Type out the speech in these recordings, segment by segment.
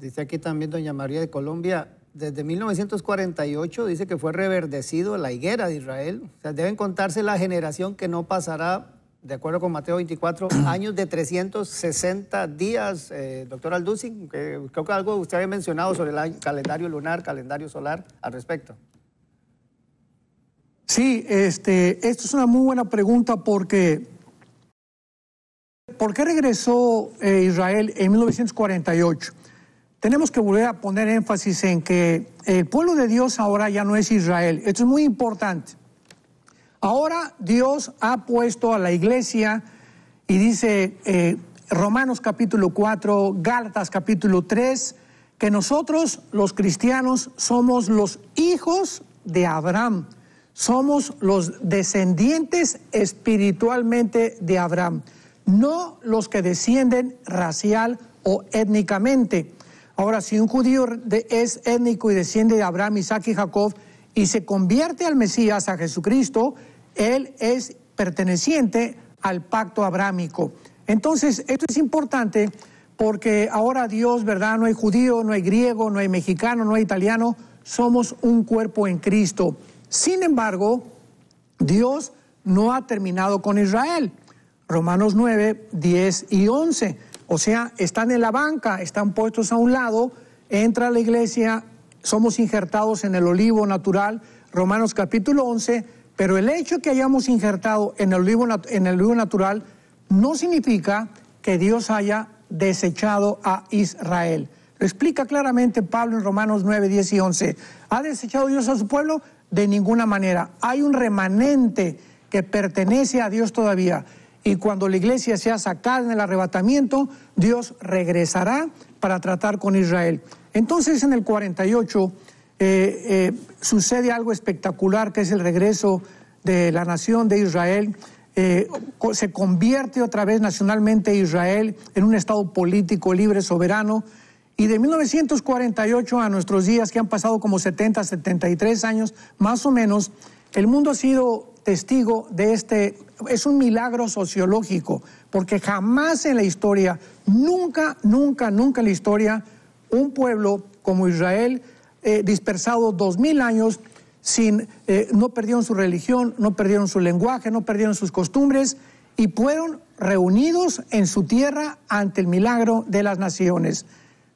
Dice aquí también Doña María de Colombia, desde 1948 dice que fue reverdecido la higuera de Israel. O sea, deben contarse la generación que no pasará, de acuerdo con Mateo 24, años de 360 días. Eh, doctor Alducin, creo que algo usted había mencionado sobre el calendario lunar, calendario solar al respecto. Sí, este, esto es una muy buena pregunta porque ¿por qué regresó eh, Israel en 1948? tenemos que volver a poner énfasis en que el pueblo de Dios ahora ya no es Israel. Esto es muy importante. Ahora Dios ha puesto a la iglesia y dice eh, Romanos capítulo 4, Gálatas capítulo 3, que nosotros los cristianos somos los hijos de Abraham, somos los descendientes espiritualmente de Abraham, no los que descienden racial o étnicamente. Ahora, si un judío es étnico y desciende de Abraham, Isaac y Jacob y se convierte al Mesías, a Jesucristo, él es perteneciente al pacto abrámico. Entonces, esto es importante porque ahora Dios, ¿verdad? No hay judío, no hay griego, no hay mexicano, no hay italiano, somos un cuerpo en Cristo. Sin embargo, Dios no ha terminado con Israel. Romanos 9, 10 y 11 o sea, están en la banca, están puestos a un lado, entra la iglesia, somos injertados en el olivo natural, Romanos capítulo 11, pero el hecho que hayamos injertado en el olivo, en el olivo natural no significa que Dios haya desechado a Israel. Lo explica claramente Pablo en Romanos 9, 10 y 11. ¿Ha desechado Dios a su pueblo? De ninguna manera. Hay un remanente que pertenece a Dios todavía. Y cuando la iglesia sea sacada en el arrebatamiento, Dios regresará para tratar con Israel. Entonces en el 48 eh, eh, sucede algo espectacular que es el regreso de la nación de Israel. Eh, se convierte otra vez nacionalmente Israel en un Estado político libre, soberano. Y de 1948 a nuestros días, que han pasado como 70, 73 años más o menos, el mundo ha sido testigo de este, es un milagro sociológico, porque jamás en la historia, nunca, nunca, nunca en la historia, un pueblo como Israel, eh, dispersado dos mil años, sin, eh, no perdieron su religión, no perdieron su lenguaje, no perdieron sus costumbres y fueron reunidos en su tierra ante el milagro de las naciones.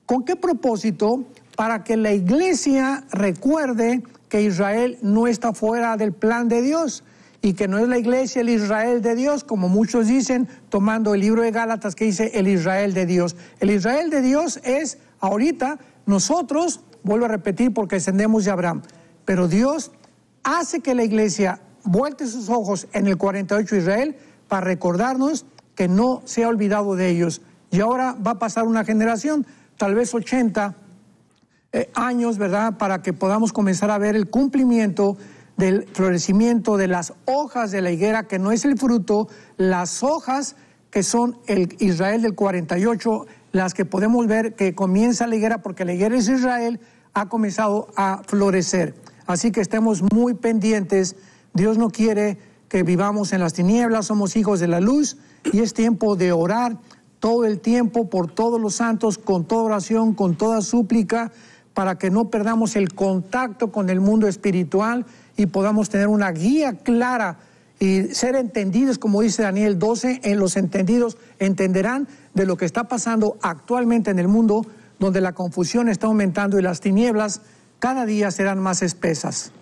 ¿Con qué propósito? Para que la iglesia recuerde que Israel no está fuera del plan de Dios y que no es la iglesia el Israel de Dios, como muchos dicen, tomando el libro de Gálatas que dice el Israel de Dios. El Israel de Dios es ahorita nosotros, vuelvo a repetir porque descendemos de Abraham, pero Dios hace que la iglesia vuelte sus ojos en el 48 Israel para recordarnos que no se ha olvidado de ellos. Y ahora va a pasar una generación, tal vez 80, eh, años, ¿verdad?, para que podamos comenzar a ver el cumplimiento del florecimiento de las hojas de la higuera, que no es el fruto, las hojas que son el Israel del 48, las que podemos ver que comienza la higuera, porque la higuera es Israel, ha comenzado a florecer. Así que estemos muy pendientes. Dios no quiere que vivamos en las tinieblas, somos hijos de la luz y es tiempo de orar todo el tiempo por todos los santos, con toda oración, con toda súplica para que no perdamos el contacto con el mundo espiritual y podamos tener una guía clara y ser entendidos, como dice Daniel 12, en los entendidos entenderán de lo que está pasando actualmente en el mundo, donde la confusión está aumentando y las tinieblas cada día serán más espesas.